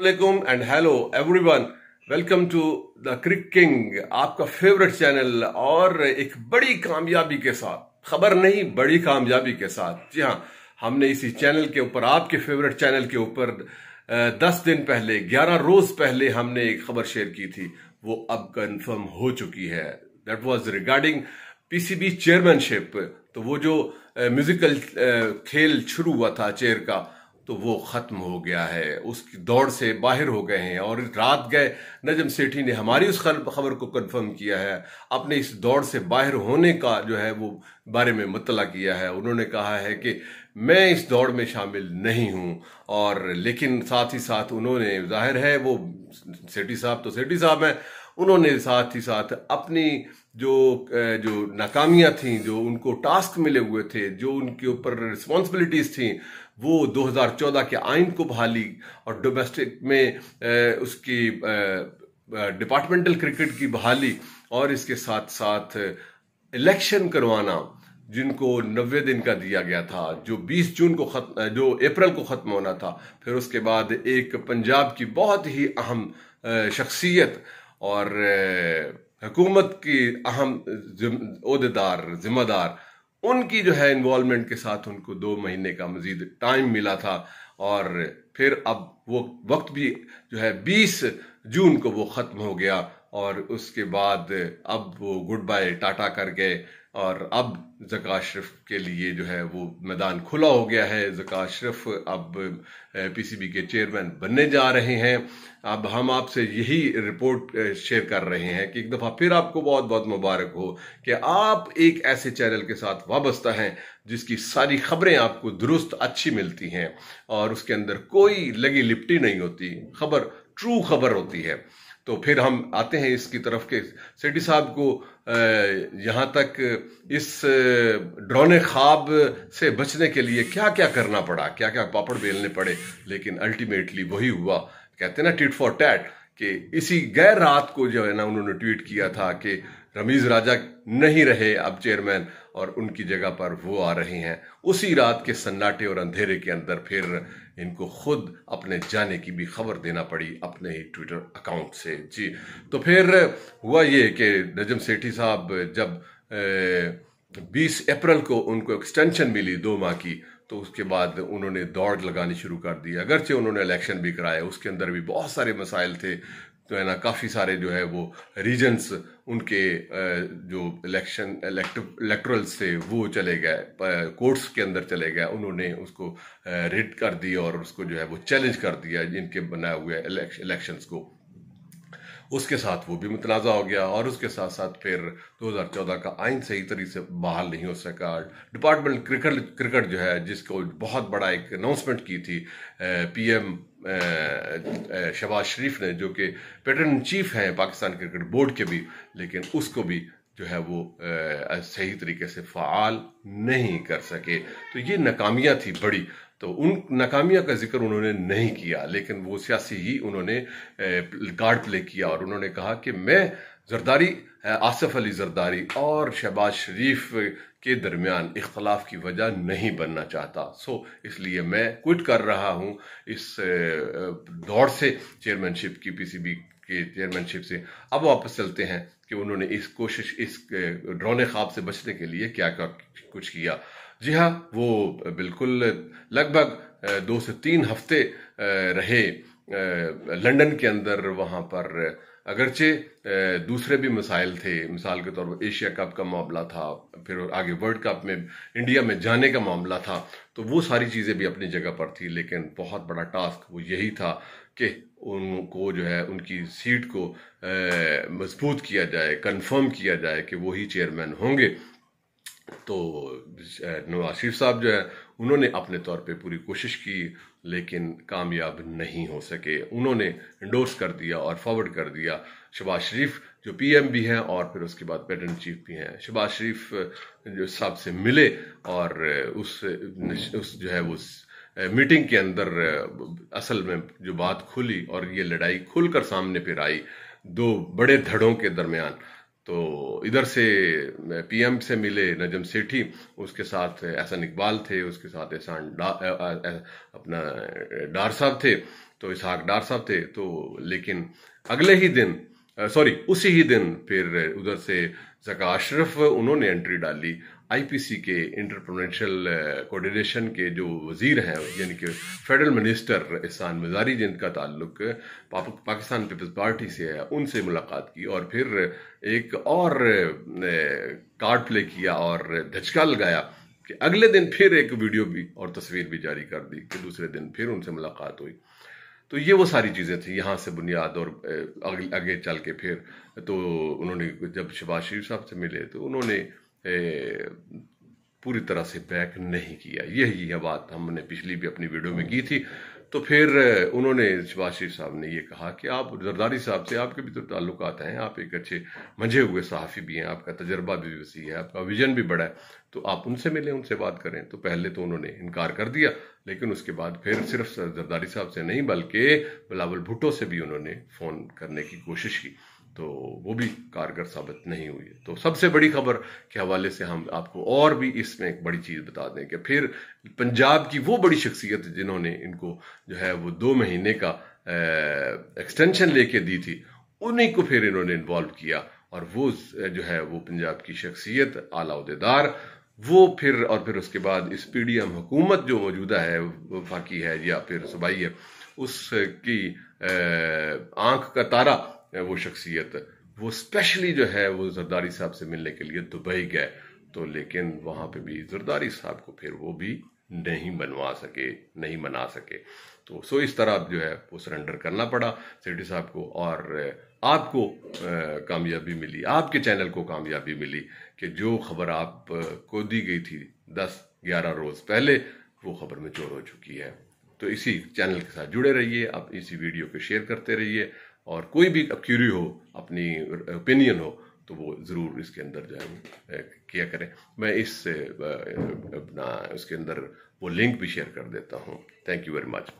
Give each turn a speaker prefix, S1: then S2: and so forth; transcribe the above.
S1: वालेकुम and hello everyone welcome to the cric king आपका favourite channel और एक बड़ी कामयाबी के साथ खबर नहीं बड़ी कामयाबी के साथ जी हाँ हमने इसी चैनल के ऊपर आपके फेवरेट चैनल के ऊपर दस दिन पहले ग्यारह रोज पहले हमने एक खबर शेयर की थी वो अब कंफर्म हो चुकी है that was regarding PCB chairmanship तो वो जो म्यूजिकल खेल शुरू हुआ था चेयर का तो वो ख़त्म हो गया है उसकी दौड़ से बाहर हो गए हैं और रात गए नजम सेठी ने हमारी उस खबर को कंफर्म किया है अपने इस दौड़ से बाहर होने का जो है वो बारे में मतला किया है उन्होंने कहा है कि मैं इस दौड़ में शामिल नहीं हूँ और लेकिन साथ ही साथ उन्होंने जाहिर है वो सेठी साहब तो सेठी साहब हैं उन्होंने साथ ही साथ अपनी जो जो नाकामियां थी जो उनको टास्क मिले हुए थे जो उनके ऊपर रिस्पॉन्सिबिलिटीज़ थी वो 2014 के आइन को बहाली और डोमेस्टिक में उसकी डिपार्टमेंटल क्रिकेट की बहाली और इसके साथ साथ इलेक्शन करवाना जिनको नब्बे दिन का दिया गया था जो 20 जून को खत्म जो अप्रैल को ख़त्म होना था फिर उसके बाद एक पंजाब की बहुत ही अहम शख्सियत और हुकूमत की अहम अहदेदार जिम्मेदार उनकी जो है इन्वॉलमेंट के साथ उनको दो महीने का मजीद टाइम मिला था और फिर अब वो वक्त भी जो है 20 जून को वो ख़त्म हो गया और उसके बाद अब वो गुड बाय टाटा कर गए और अब जका अशरफ के लिए जो है वो मैदान खुला हो गया है जका अशरफ अब पीसीबी के चेयरमैन बनने जा रहे हैं अब हम आपसे यही रिपोर्ट शेयर कर रहे हैं कि एक दफ़ा फिर आपको बहुत बहुत मुबारक हो कि आप एक ऐसे चैनल के साथ वाबस्ता हैं जिसकी सारी खबरें आपको दुरुस्त अच्छी मिलती हैं और उसके अंदर कोई लगी लिपटी नहीं होती खबर ट्रू खबर होती है तो फिर हम आते हैं इसकी तरफ के सेठी साहब को यहाँ तक इस ड्रोने ख्वाब से बचने के लिए क्या क्या करना पड़ा क्या क्या पापड़ बेलने पड़े लेकिन अल्टीमेटली वही हुआ कहते हैं ना टिट फॉर टैट कि इसी गैर रात को जो है ना उन्होंने ट्वीट किया था कि रमीज राजा नहीं रहे अब चेयरमैन और उनकी जगह पर वो आ रहे हैं उसी रात के सन्नाटे और अंधेरे के अंदर फिर इनको खुद अपने जाने की भी खबर देना पड़ी अपने ही ट्विटर अकाउंट से जी तो फिर हुआ ये कि नजम सेठी साहब जब ए, 20 अप्रैल को उनको एक्सटेंशन मिली दो माह की तो उसके बाद उन्होंने दौड़ लगानी शुरू कर दी अगरचे उन्होंने इलेक्शन भी कराया उसके अंदर भी बहुत सारे मसाइल थे तो है ना काफ़ी सारे जो है वो रीजन्स उनके जो इलेक्शन इलेक्ट्रल्स थे वो चले गए कोर्ट्स के अंदर चले गए उन्होंने उसको रिट कर दी और उसको जो है वो चैलेंज कर दिया जिनके बनाए हुए इलेक्शंस को उसके साथ वो भी मुतनाज़ा हो गया और उसके साथ साथ फिर 2014 का आइन सही तरीके से बहाल नहीं हो सका डिपार्टमेंट क्रिकेट क्रिकेट जो है जिसको बहुत बड़ा एक अनाउंसमेंट की थी पीएम शबाज शरीफ ने जो कि पेटर्न चीफ हैं पाकिस्तान क्रिकेट बोर्ड के भी लेकिन उसको भी जो है वो सही तरीके से फ़ाल नहीं कर सके तो ये नाकामियाँ थी बड़ी तो उन नाकामियों का जिक्र उन्होंने नहीं किया लेकिन वो सियासी ही उन्होंने कार्ड प्ले किया और उन्होंने कहा कि मैं जरदारी आसफ अली जरदारी और शहबाज शरीफ के दरमियान इख्तलाफ की वजह नहीं बनना चाहता सो इसलिए मैं क्विट कर रहा हूँ इस दौड़ से चेयरमैनशिप की पीसीबी की चेयरमैनशिप से अब वापस चलते हैं कि उन्होंने इस कोशिश इस ड्रोने ख्वाब से बचने के लिए क्या क्या कुछ किया जी हाँ वो बिल्कुल लगभग दो से तीन हफ्ते रहे लंदन के अंदर वहाँ पर अगरचे दूसरे भी मसाइल थे मिसाल के तौर पर एशिया कप का मामला था फिर आगे वर्ल्ड कप में इंडिया में जाने का मामला था तो वो सारी चीज़ें भी अपनी जगह पर थी लेकिन बहुत बड़ा टास्क वो यही था कि उनको जो है उनकी सीट को मजबूत किया जाए कंफर्म किया जाए कि वही चेयरमैन होंगे तो नवाज शरीफ साहब जो है उन्होंने अपने तौर पे पूरी कोशिश की लेकिन कामयाब नहीं हो सके उन्होंने इंडोर्स कर दिया और फॉरवर्ड कर दिया शबाज शरीफ जो पीएम भी हैं और फिर उसके बाद पेटेंट चीफ भी हैं शबाज शरीफ जो साहब से मिले और उस उस जो है वो मीटिंग के अंदर असल में जो बात खुली और ये लड़ाई खुलकर सामने फिर आई दो बड़े धड़ों के दरमियान तो इधर से पीएम से मिले नजम सेठी उसके साथ एहसन इकबाल थे उसके साथ एहसान अपना डार साहब थे तो इसहाक डार साहब थे तो लेकिन अगले ही दिन सॉरी उसी ही दिन फिर उधर से जका अशरफ उन्होंने एंट्री डाली आईपीसी के इंटरप्रोनेशनल कोऑर्डिनेशन uh, के जो वजीर हैं यानी कि फेडरल मिनिस्टर एहसान मजारी जिनका ताल्लुक पाकिस्तान पीपल्स पार्टी से है उनसे मुलाकात की और फिर एक और uh, कार्ड प्ले किया और धचका लगाया कि अगले दिन फिर एक वीडियो भी और तस्वीर भी जारी कर दी कि दूसरे दिन फिर उनसे मुलाकात हुई तो ये वो सारी चीज़ें थी यहाँ से बुनियाद और आगे चल के फिर तो उन्होंने जब शबाज शरीफ साहब से मिले तो उन्होंने पूरी तरह से पैक नहीं किया यही यह बात हमने पिछली भी अपनी वीडियो में की थी तो फिर उन्होंने शबाज शरीफ साहब ने ये कहा कि आप जरदारी साहब से आपके भी तो ताल्लुक हैं आप एक अच्छे मंझे हुए सहाफ़ी भी हैं आपका तजर्बा भी वसी है आपका विजन भी बड़ा है तो आप उनसे मिलें उनसे बात करें तो पहले तो उन्होंने इनकार कर दिया लेकिन उसके बाद फिर सिर्फ जरदारी साहब से नहीं बल्कि बिलावल भुट्टो से भी उन्होंने फ़ोन करने की कोशिश की तो वो भी कारगर साबित नहीं हुई है तो सबसे बड़ी खबर के हवाले से हम आपको और भी इसमें एक बड़ी चीज़ बता दें कि फिर पंजाब की वो बड़ी शख्सियत जिन्होंने इनको जो है वो दो महीने का एक्सटेंशन लेके दी थी उन्हीं को फिर इन्होंने इन्वॉल्व किया और वो जो है वो पंजाब की शख्सियत आलादेदार वो फिर और फिर उसके बाद इस पी डी एम हुकूमत जो मौजूदा है वफाकी है या फिर सूबाई है उसकी आंख का तारा वो शख्सियत वो स्पेशली जो है वो जरदारी साहब से मिलने के लिए दुबई गए तो लेकिन वहाँ पे भी जरदारी साहब को फिर वो भी नहीं बनवा सके नहीं मना सके तो सो इस तरह जो है वो सरेंडर करना पड़ा सेठी साहब को और आपको कामयाबी मिली आपके चैनल को कामयाबी मिली कि जो खबर आप को दी गई थी दस ग्यारह रोज़ पहले वो खबर में चोर हो चुकी है तो इसी चैनल के साथ जुड़े रहिए आप इसी वीडियो को शेयर करते रहिए और कोई भी क्यूरी हो अपनी ओपिनियन हो तो वो ज़रूर इसके अंदर जो है किया करें मैं इस अपना इसके अंदर वो लिंक भी शेयर कर देता हूँ थैंक यू वेरी मच